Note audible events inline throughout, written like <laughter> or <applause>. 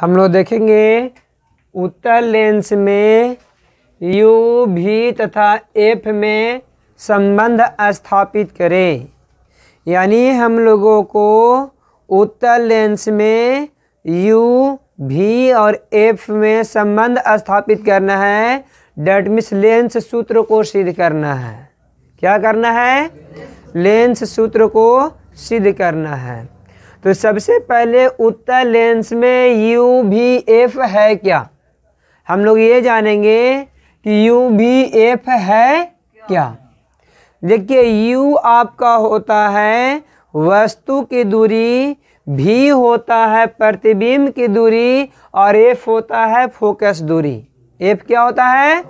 हम लोग देखेंगे उत्तर लेंस में यू भी तथा एफ में संबंध स्थापित करें यानी हम लोगों को उत्तर लेंस में यू भी और एफ में संबंध स्थापित करना है डटमिस लेंस सूत्र को सिद्ध करना है क्या करना है लेंस सूत्र को सिद्ध करना है तो सबसे पहले उत्तर लेंस में यू भी एफ है क्या हम लोग ये जानेंगे कि यू भी एफ है क्या देखिए यू आपका होता है वस्तु की दूरी भी होता है प्रतिबिंब की दूरी और एफ होता है फोकस दूरी एफ क्या होता है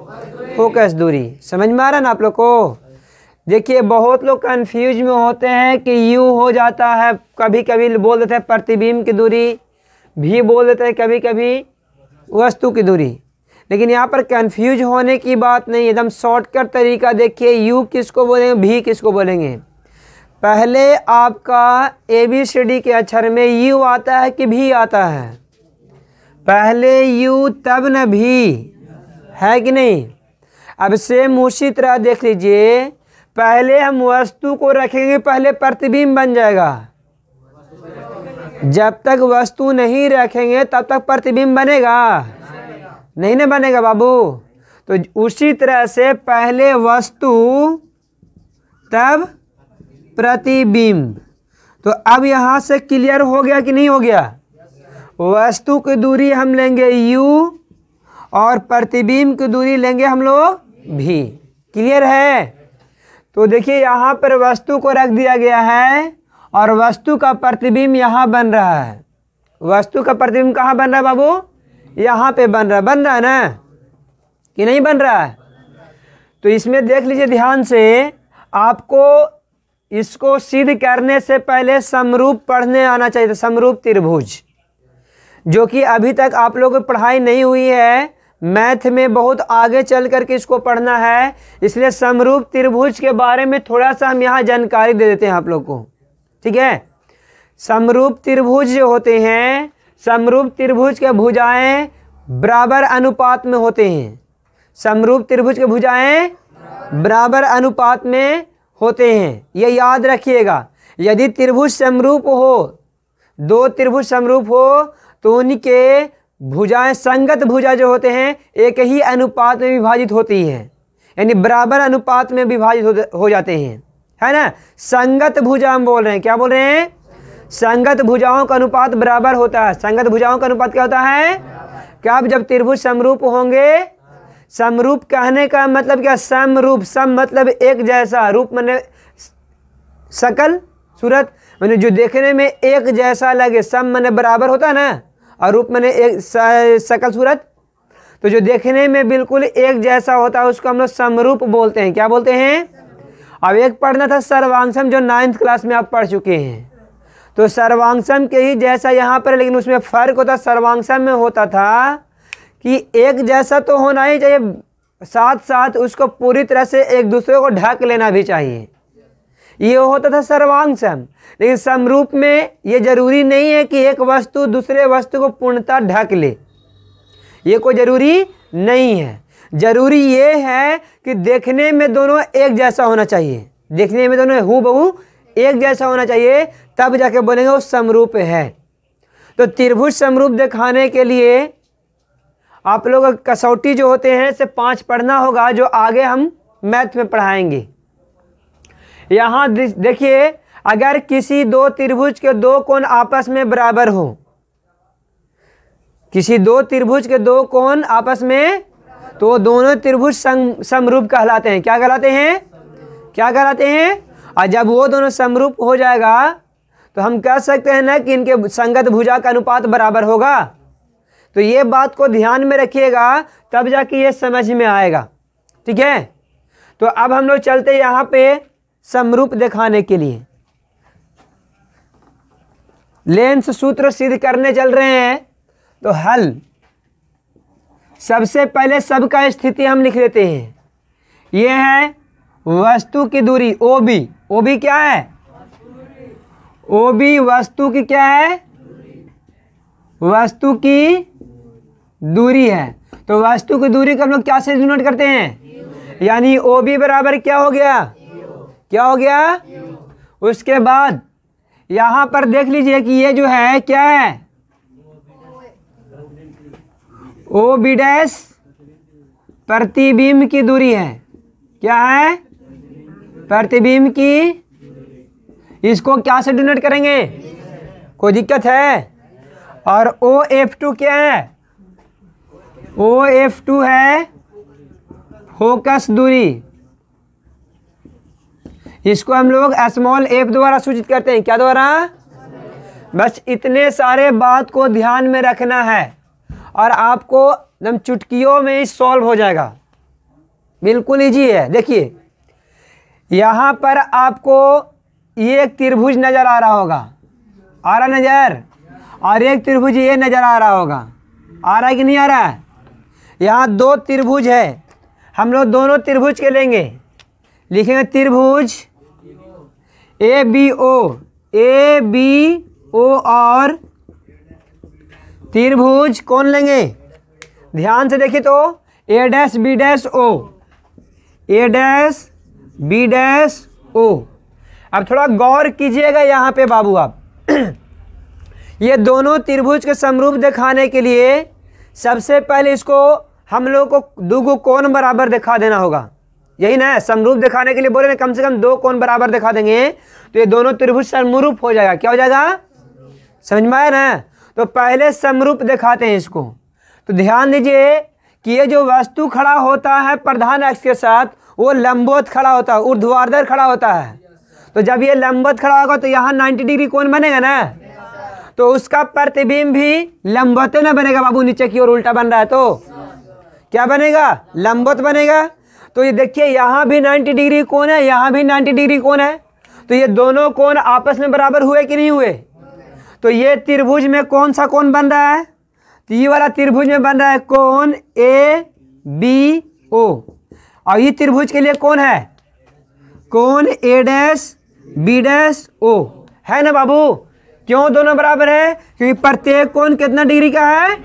फोकस दूरी समझ में आ रहा ना आप लोग को देखिए बहुत लोग कन्फ्यूज में होते हैं कि यू हो जाता है कभी कभी बोल देते हैं प्रतिबिंब की दूरी भी बोल देते हैं कभी कभी वस्तु की दूरी लेकिन यहाँ पर कन्फ्यूज होने की बात नहीं एकदम शॉर्टकट तरीका देखिए यू किसको बोलेंगे भी किसको बोलेंगे पहले आपका ए बी सी डी के अक्षर में यू आता है कि भी आता है पहले यू तब न भी है कि नहीं अब सेम उसी तरह देख लीजिए पहले हम वस्तु को रखेंगे पहले प्रतिबिंब बन जाएगा जब तक वस्तु नहीं रखेंगे तब तक प्रतिबिंब बनेगा नहीं ना बनेगा बाबू तो उसी तरह से पहले वस्तु तब प्रतिबिंब तो अब यहाँ से क्लियर हो गया कि नहीं हो गया वस्तु की दूरी हम लेंगे u और प्रतिबिंब की दूरी लेंगे हम लोग भी क्लियर है तो देखिए यहाँ पर वस्तु को रख दिया गया है और वस्तु का प्रतिबिंब यहाँ बन रहा है वस्तु का प्रतिबिंब कहाँ बन रहा है बाबू यहाँ पे बन रहा है बन रहा है ना कि नहीं बन रहा है तो इसमें देख लीजिए ध्यान से आपको इसको सिद्ध करने से पहले समरूप पढ़ने आना चाहिए समरूप त्रिभुज जो कि अभी तक आप लोगों की पढ़ाई नहीं हुई है मैथ में बहुत आगे चल करके इसको पढ़ना है इसलिए समरूप त्रिभुज के बारे में थोड़ा सा हम यहाँ जानकारी दे देते हैं आप लोग को ठीक है समरूप त्रिभुज जो होते हैं समरूप त्रिभुज के भुजाएं बराबर अनुपात में होते हैं समरूप त्रिभुज के भुजाएं बराबर अनुपात में होते हैं ये याद रखिएगा यदि त्रिभुज समरूप हो दो त्रिभुज समरूप हो तो उनके भुजाएं संगत भुजा जो होते हैं एक ही अनुपात में विभाजित होती हैं यानी बराबर अनुपात में विभाजित हो जाते हैं है ना संगत भुजा हम बोल रहे हैं क्या बोल रहे हैं संगत भुजाओं का अनुपात बराबर होता है संगत भुजाओं का अनुपात क्या होता है क्या आप जब त्रिभुज समरूप होंगे समरूप कहने का मतलब क्या समरूप सम मतलब एक जैसा रूप मैंने सकल सूरत मैंने जो देखने में एक जैसा लगे सम मैंने बराबर होता है ना और रूप मैंने एक शकल सूरत तो जो देखने में बिल्कुल एक जैसा होता है उसको हम लोग समरूप बोलते हैं क्या बोलते हैं अब एक पढ़ना था सर्वांगसम जो नाइन्थ क्लास में आप पढ़ चुके हैं तो सर्वांगसम के ही जैसा यहाँ पर लेकिन उसमें फ़र्क होता सर्वांगसम में होता था कि एक जैसा तो होना ही चाहिए साथ साथ उसको पूरी तरह से एक दूसरे को ढक लेना भी चाहिए ये होता था सर्वांग सम लेकिन समरूप में ये जरूरी नहीं है कि एक वस्तु दूसरे वस्तु को पूर्णता ढक ले ये कोई जरूरी नहीं है जरूरी ये है कि देखने में दोनों एक जैसा होना चाहिए देखने में दोनों हूँ बहू एक जैसा होना चाहिए तब जाके बोलेंगे वो समरूप है तो त्रिभुज समरूप दिखाने के लिए आप लोग कसौटी जो होते हैं से पांच पढ़ना होगा जो आगे हम मैथ में पढ़ाएंगे यहाँ देखिए अगर किसी दो त्रिभुज के दो कोण आपस में बराबर हो किसी दो त्रिभुज के दो कोण आपस में तो दोनों त्रिभुज समरूप कहलाते हैं क्या कहलाते हैं क्या कहलाते हैं और जब वो दोनों समरूप हो जाएगा तो हम कह सकते हैं ना कि इनके संगत भुजा का अनुपात बराबर होगा तो ये बात को ध्यान में रखिएगा तब जाके ये समझ में आएगा ठीक है तो अब हम लोग चलते यहाँ पे समरूप दिखाने के लिए लेंस सूत्र सिद्ध करने चल रहे हैं तो हल सबसे पहले सबका स्थिति हम लिख लेते हैं ये है वस्तु की दूरी ओ बी ओ बी क्या है ओ बी वस्तु की क्या है वस्तु की दूरी है तो वस्तु की दूरी को हम लोग क्या से डिनोट करते हैं यानी ओ बी बराबर क्या हो गया क्या हो गया उसके बाद यहां पर देख लीजिए कि ये जो है क्या है ओ बी डैश प्रतिबिंब की दूरी है क्या है प्रतिबिंब की इसको क्या से डोनेट करेंगे कोई दिक्कत है और ओ एफ टू क्या है ओ एफ टू है फोकस दूरी इसको हम लोग स्मॉल एफ द्वारा सूचित करते हैं क्या द्वारा बस इतने सारे बात को ध्यान में रखना है और आपको एकदम चुटकियों में ही सॉल्व हो जाएगा बिल्कुल ईजी है देखिए यहाँ पर आपको ये एक त्रिभुज नज़र आ रहा होगा आ रहा नज़र और एक त्रिभुज ये नज़र आ रहा होगा आ रहा है कि नहीं आ रहा है यहाँ दो त्रिभुज है हम लोग दोनों त्रिभुज के लेंगे लिखेंगे त्रिभुज ए बी ओ ए बी ओ और त्रिभुज कौन लेंगे ध्यान से देखिए तो A dash B dash O A dash B dash O अब थोड़ा गौर कीजिएगा यहाँ पे बाबू आप <clears throat> ये दोनों त्रिभुज के समरूप दिखाने के लिए सबसे पहले इसको हम लोग को दो कोण बराबर दिखा देना होगा यही ना समरूप दिखाने के लिए बोले ना कम से कम दो कोण बराबर दिखा देंगे तो ये दोनों त्रिभुज समरूप हो जाएगा क्या हो जाएगा समझ में आया ना तो पहले समरूप दिखाते हैं इसको तो ध्यान दीजिए कि ये जो वस्तु खड़ा होता है प्रधान अक्ष के साथ वो लंबोत खड़ा होता है ऊर्ध्वाधर खड़ा होता है तो जब ये लंबोत खड़ा होगा तो यहाँ नाइन्टी डिग्री कोण बनेगा ना तो उसका प्रतिबिंब भी लंबोत ना बनेगा बाबू नीचे की ओर उल्टा बन रहा है तो क्या बनेगा लंबोत बनेगा तो ये देखिए यहाँ भी 90 डिग्री कौन है यहाँ भी 90 डिग्री कौन है तो ये दोनों कौन आपस में बराबर हुए कि नहीं हुए तो ये त्रिभुज में कौन सा कौन बन रहा है तो ये वाला त्रिभुज में बन रहा है कौन ए बी ओ और ये त्रिभुज के लिए कौन है कौन A dash B dash O है ना बाबू क्यों दोनों बराबर है क्योंकि प्रत्येक कौन कितना डिग्री का है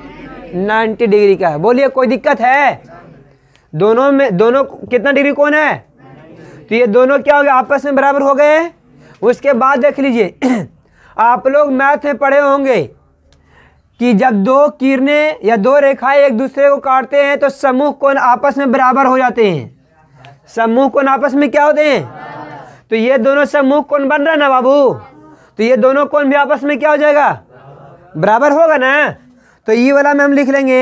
90 डिग्री का है बोलिए कोई दिक्कत है दोनों में दोनों कितना डिग्री कौन है तो ये दोनों क्या हो गया आपस में बराबर हो गए उसके बाद देख लीजिए <clears throat> आप लोग मैथ में पढ़े होंगे कि जब दो किरणें या दो रेखाएं एक दूसरे को काटते हैं तो समूह कौन आपस में बराबर हो जाते हैं समूह कौन आपस में क्या होते हैं तो ये दोनों समूह कौन बन रहा ना बाबू तो ये दोनों कौन भी आपस में क्या हो जाएगा बराबर होगा ना तो ये वाला में हम लिख लेंगे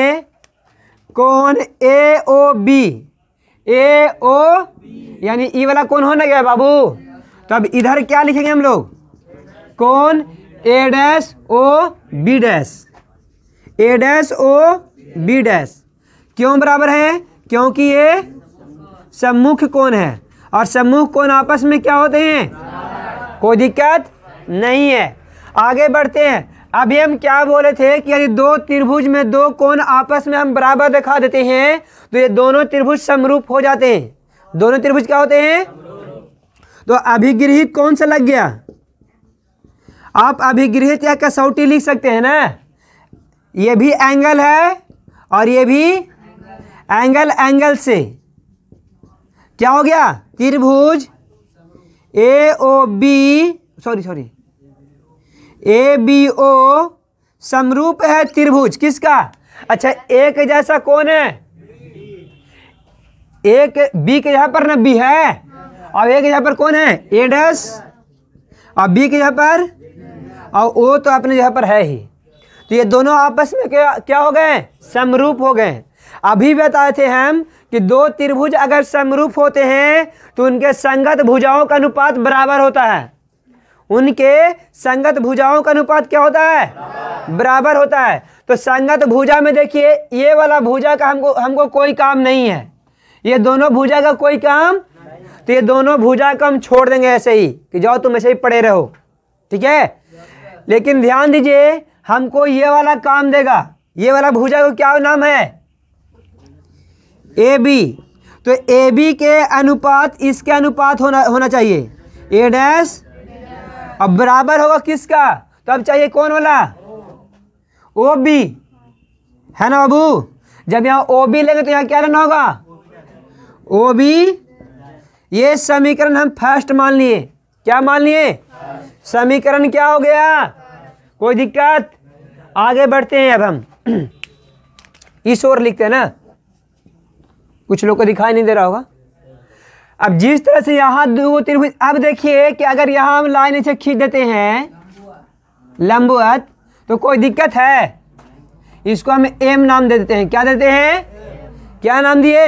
कौन ए ओ बी ए ओ यानी ई e वाला कौन होने गया बाबू तो अब इधर क्या लिखेंगे हम लोग कौन A dash O B dash A dash O B dash क्यों बराबर है क्योंकि ये सम्मुख कौन है और सम्मुख कौन आपस में क्या होते हैं कोई दिक्कत नहीं है आगे बढ़ते हैं अभी हम क्या बोले थे कि यदि दो त्रिभुज में दो कोण आपस में हम बराबर दिखा देते हैं तो ये दोनों त्रिभुज समरूप हो जाते हैं दोनों त्रिभुज क्या होते हैं तो अभिगृहित कौन सा लग गया आप अभिगृहित या कसौटी लिख सकते हैं ना ये भी एंगल है और ये भी एंगल एंगल से क्या हो गया त्रिभुज A O B sorry sorry A B O समरूप है त्रिभुज किसका अच्छा ए के जैसा कौन है एक बी के यहां पर ना बी है और एक यहां यहाँ पर कौन है ए डस और बी के यहां पर और ओ तो अपने यहाँ पर है ही तो ये दोनों आपस में क्या क्या हो गए समरूप हो गए अभी बताए थे हम कि दो त्रिभुज अगर समरूप होते हैं तो उनके संगत भुजाओं का अनुपात बराबर होता है उनके संगत भुजाओं का अनुपात क्या होता है बराबर होता है तो संगत भुजा में देखिए ये वाला भुजा का हमको हमको कोई काम नहीं है ये दोनों भुजा का कोई काम तो ये दोनों भुजा का हम छोड़ देंगे ऐसे ही कि जाओ तुम ऐसे ही पड़े रहो ठीक है लेकिन ध्यान दीजिए हमको ये वाला काम देगा ये वाला भुजा का क्या नाम है ए बी तो ए बी के अनुपात इसके अनुपात होना होना चाहिए ए डैश अब बराबर होगा किसका तो अब चाहिए कौन वाला ओ बी है ना बाबू जब यहाँ ओ बी लेंगे तो यहाँ क्या लेना होगा ओ बी ये समीकरण हम फर्स्ट मान लिए क्या मान लिए समीकरण क्या हो गया कोई दिक्कत आगे बढ़ते हैं अब हम <clears throat> इस ओर लिखते हैं ना कुछ लोग को दिखाई नहीं दे रहा होगा अब जिस तरह से यहाँ दो त्रिभुज अब देखिए कि अगर यहाँ हम लाइन ऐसे खींच देते हैं लंबवत तो कोई दिक्कत है इसको हम एम नाम दे देते हैं क्या देते हैं क्या नाम दिए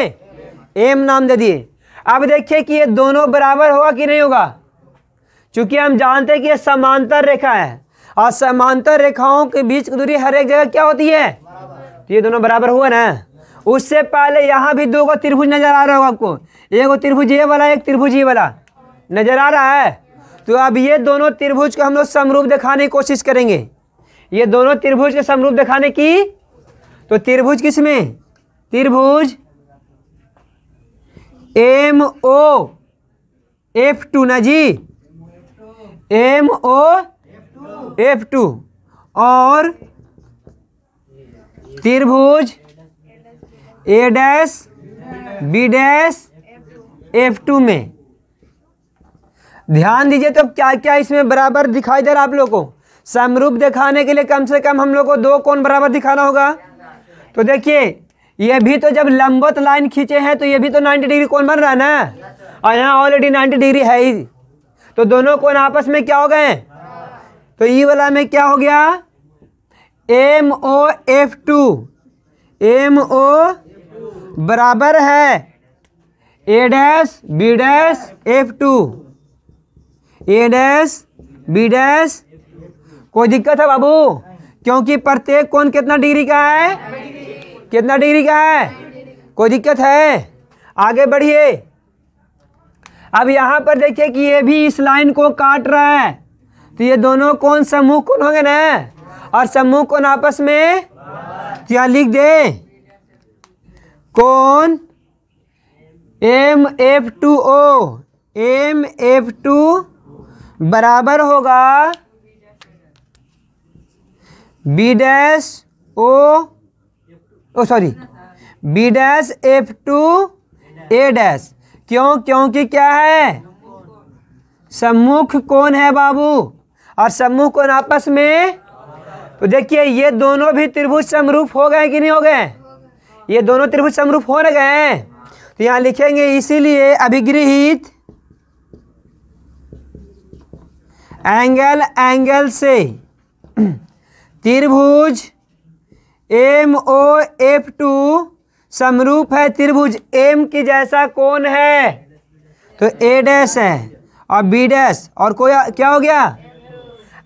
एम नाम दे दिए अब देखिए कि ये दोनों बराबर होगा कि नहीं होगा चूंकि हम जानते हैं कि ये समांतर रेखा है और समांतर रेखाओं के बीच की दूरी हर एक जगह क्या होती है तो ये दोनों बराबर हुआ ना उससे पहले यहाँ भी दो गो त्रिभुज नज़र आ रहा होगा आपको एक त्रिभुज ये वाला एक त्रिभुज ये वाला नज़र आ रहा है तो अब ये दोनों त्रिभुज को हम लोग समरूप दिखाने की कोशिश करेंगे ये दोनों त्रिभुज के समरूप दिखाने की तो त्रिभुज किस में त्रिभुज एम ओ एफ टू ना जी एम ओ एफ टू और त्रिभुज A dash B dash F two में ध्यान दीजिए तो क्या क्या इसमें बराबर दिखाई दे रहा आप लोग को समरूप दिखाने के लिए कम से कम हम लोग को दो कोण बराबर दिखाना होगा तो देखिए ये भी तो जब लंबत लाइन खींचे हैं तो ये भी तो 90 डिग्री कोण बन रहा है ना और यहाँ ऑलरेडी 90 डिग्री है ही तो दोनों कोण आपस में क्या हो गए तो ई वाला में क्या हो गया M O F two M O बराबर है A dash B dash F two A dash B dash कोई दिक्कत है बाबू क्योंकि प्रत्येक कौन कितना डिग्री का है कितना डिग्री का है कोई दिक्कत है आगे बढ़िए अब यहाँ पर देखिए कि ये भी इस लाइन को काट रहा है तो ये दोनों कौन समूह कौन होंगे ना और समूह कौन आपस में क्या लिख दे कौन M F two O M F two बराबर होगा B dash O O sorry B dash F two A dash क्यों क्योंकि क्या है सम्मुख कौन है बाबू और सम्मुख कौन आपस में तो देखिए ये दोनों भी त्रिभुज समरूप हो गए कि नहीं हो गए ये दोनों त्रिभुज समरूप हो रहे हैं तो यहाँ लिखेंगे इसीलिए अभिगृहित एंगल एंगल से <clears throat> त्रिभुज एम ओ एफ टू समरूप है त्रिभुज एम की जैसा कौन है तो ए डैश है और बी डैश और कोई क्या हो गया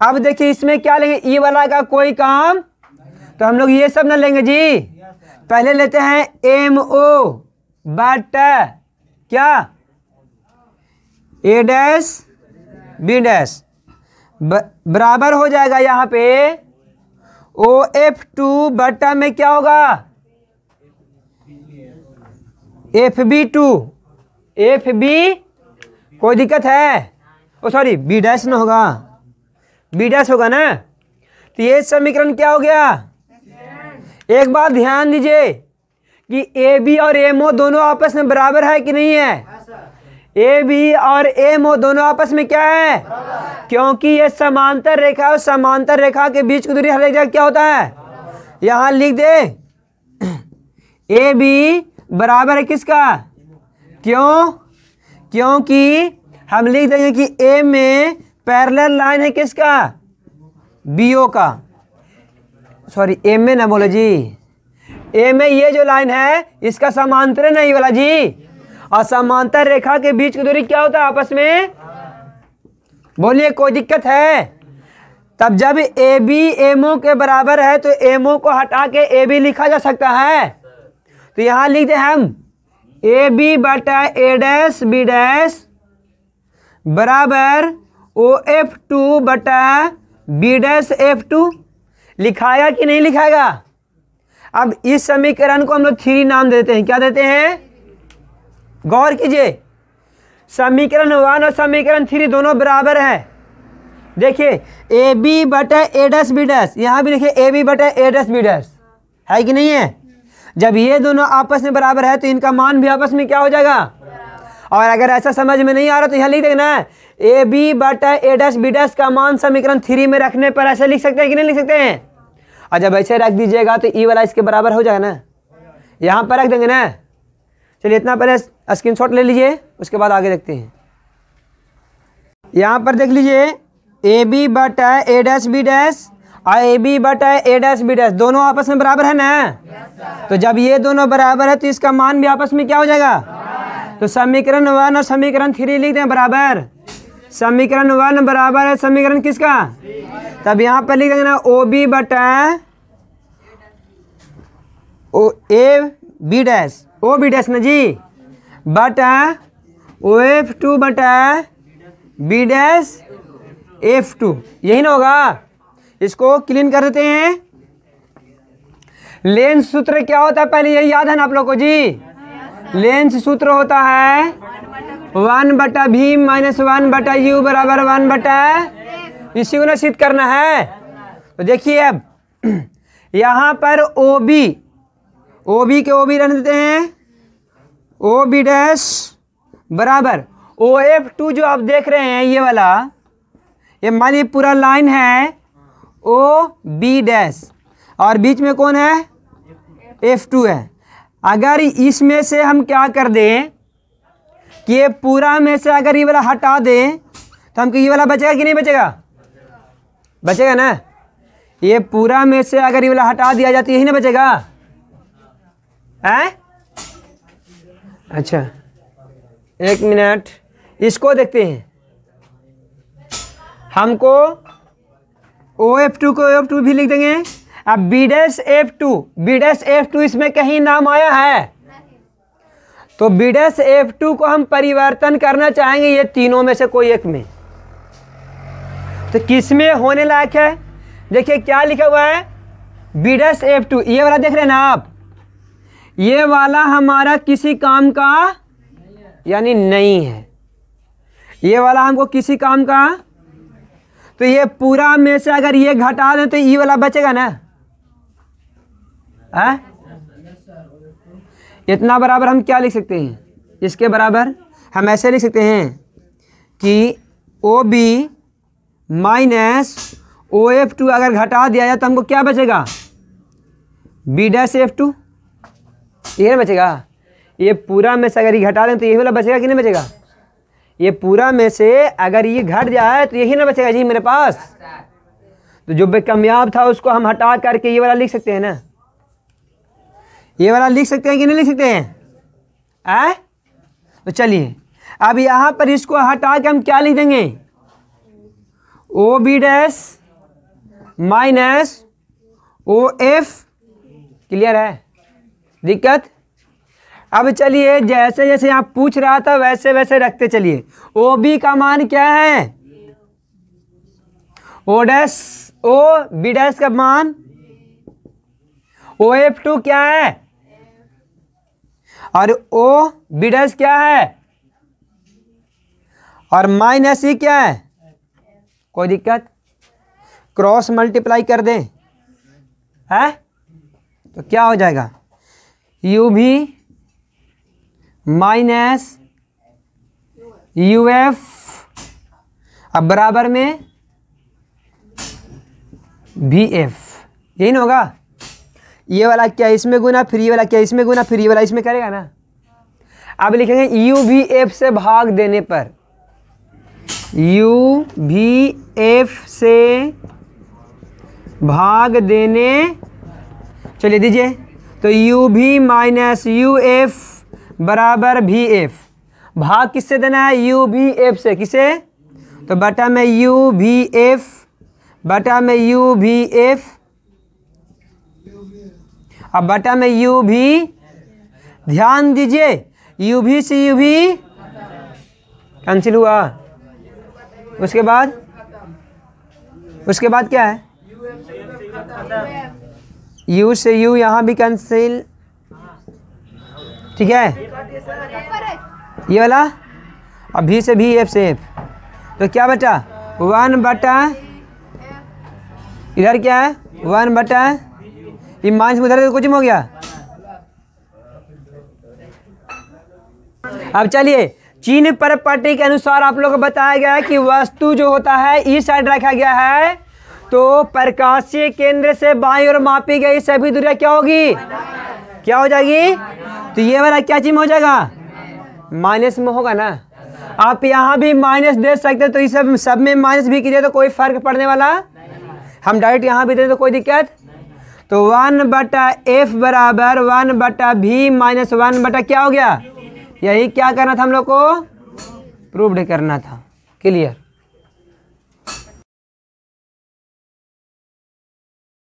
अब देखिए इसमें क्या लेंगे ई वाला का कोई काम तो हम लोग ये सब ना लेंगे जी पहले लेते हैं एम ओ बट क्या ए डैस बी डैस बराबर हो जाएगा यहाँ पे ओ एफ टू बटा में क्या होगा F B two F B कोई दिक्कत है ओ सॉरी बी डैश ना होगा बी डैश होगा ना तो ये समीकरण क्या हो गया एक बात ध्यान दीजिए कि ए बी और एम ओ दोनों आपस में बराबर है कि नहीं है ए बी और एम ओ दोनों आपस में क्या है क्योंकि ये समांतर रेखा और समांतर रेखा के बीच की दूरी हर एक जगह क्या होता है यहाँ लिख दे ए बी बराबर है किसका क्यों क्योंकि हम लिख देंगे कि ए में पैरेलल लाइन है किसका बी ओ का सॉरी एम ए ना बोले जी एम ए ये जो लाइन है इसका समांतर नहीं बोला जी और समांतर रेखा के बीच की दूरी क्या होता है आपस में बोलिए कोई दिक्कत है तब जब ए बी एमओ के बराबर है तो एमओ को हटा के ए बी लिखा जा सकता है तो यहाँ लिख दें हम ए बी बटा ए डैस बी डैस बराबर ओ एफ टू बटा बी डैस एफ टू लिखाया कि नहीं लिखाएगा अब इस समीकरण को हम लोग थ्री नाम देते हैं क्या देते हैं गौर कीजिए समीकरण वन और समीकरण थ्री दोनों बराबर है देखिए ए बी बट ए डस बी डस यहां भी देखिए ए बी बटे ए डस बी डस है कि नहीं है जब ये दोनों आपस में बराबर है तो इनका मान भी आपस में क्या हो जाएगा और अगर ऐसा समझ में नहीं आ रहा तो यहाँ लिख देना ए बी बट ए डैश बी डैश का मान समीकरण थ्री में रखने पर ऐसे लिख सकते हैं कि नहीं लिख सकते हैं और जब ऐसे रख दीजिएगा तो ई e वाला इसके बराबर हो जाएगा ना यहाँ पर रख देंगे ना चलिए इतना पहले स्क्रीन शॉट ले लीजिए उसके बाद आगे देखते हैं यहाँ पर देख लीजिए ए बी है ए डैश बी डैश और ए बी है ए डैश बी डैश दोनों आपस में बराबर है ना yes, तो जब ये दोनों बराबर है तो इसका मान भी आपस में क्या हो जाएगा तो समीकरण वन और समीकरण थ्री लिख दें बराबर समीकरण वन बराबर है समीकरण किसका तब यहाँ पर लिख देना ओ बी बटा O A B dash O B dash ना जी बटा ओ एफ टू बटा बी डैश एफ टू यही ना होगा इसको क्लीन कर देते हैं लेंस सूत्र क्या होता है पहले यही याद है ना आप लोग को जी लेंस सूत्र होता है वन बटा भी माइनस वन बटा यू बराबर वन बटा इसी को निश्चित करना है तो देखिए अब <clears throat> यहाँ पर ओ बी ओ बी के ओ बी रहने देते हैं ओ बी डैश बराबर ओ एफ टू जो आप देख रहे हैं ये वाला ये मान ली पूरा लाइन है ओ बी डैश और बीच में कौन है एफ टू है अगर इसमें से हम क्या कर दें कि ये पूरा में से अगर ये वाला हटा दें तो हमको ये वाला बचेगा कि नहीं बचेगा बचेगा ना ये पूरा में से अगर ये वाला हटा दिया जाता यही ना बचेगा है अच्छा एक मिनट इसको देखते हैं हमको ओ एफ टू को ओ एफ टू भी लिख देंगे अब B dash F two B dash F two इसमें कहीं नाम आया है तो बी डैश एफ टू को हम परिवर्तन करना चाहेंगे ये तीनों में से कोई एक में तो किस में होने लायक है देखिए क्या लिखा हुआ है बी डैश एफ टू ये वाला देख रहे हैं ना आप ये वाला हमारा किसी काम का यानी नहीं है ये वाला हमको किसी काम का तो ये पूरा में से अगर ये घटा दें तो ई वाला बचेगा ना आ? इतना बराबर हम क्या लिख सकते हैं इसके बराबर हम ऐसे लिख सकते हैं कि O B minus O F two अगर घटा दिया जाए तो हमको क्या बचेगा बी डैश एफ टू ये बचेगा ये पूरा में से अगर ये घटा दें तो यही वाला बचेगा कि नहीं बचेगा ये पूरा में से अगर ये घट जाए तो यही ना बचेगा जी मेरे पास तो जो बेकमयाब था उसको हम हटा करके ये वाला लिख सकते हैं ना ये वाला लिख सकते हैं कि नहीं लिख सकते हैं आ? तो चलिए अब यहाँ पर इसको हटा के हम क्या लिख देंगे O B dash minus O F clear है दिक्कत अब चलिए जैसे जैसे आप पूछ रहा था वैसे वैसे रखते चलिए ओ बी का मान क्या है O dash O B dash का मान ओ एफ टू क्या है और ओ बी डैश क्या है और माइनस ई क्या है कोई दिक्कत क्रॉस मल्टीप्लाई कर दें है तो क्या हो जाएगा यू भी माइनस यू एफ अब बराबर में भी एफ यही ना होगा ये वाला क्या इसमें गुना फिर ये वाला क्या इसमें गुना फिर ये वाला इसमें करेगा ना अब लिखेंगे यू भी एफ से भाग देने पर यू भी एफ से भाग देने चलिए दीजिए तो यू भी माइनस यू एफ बराबर भी एफ भाग किससे देना है यू भी एफ से किसे तो बटा में यू भी एफ बटा में यू भी एफ अब बटा में यू भी ध्यान दीजिए यू भी से यू भी कैंसिल हुआ उसके बाद उसके बाद क्या है यू से यू यहाँ भी कैंसिल ठीक है ये वाला अब भी से भी एफ से एफ तो क्या बटा वन बटा इधर क्या है वन बटा ये से उधर कुछ हो गया अब चलिए चीन पर पट्टी के अनुसार आप लोग को बताया गया है कि वस्तु जो होता है इस साइड रखा गया है तो प्रकाशीय केंद्र से बाई और मापी गई सभी दूरियां क्या होगी क्या हो जाएगी तो ये वाला क्या चीज में हो जाएगा माइनस में होगा ना आप यहाँ भी माइनस दे सकते तो इस सब सब में माइनस भी कीजिए तो कोई फर्क पड़ने वाला हम डायरेक्ट यहाँ भी दे तो कोई दिक्कत तो वन बटा एफ बराबर वन बटा भी माइनस वन बटा क्या हो गया यही क्या करना था हम लोग को प्रूव्ड करना था क्लियर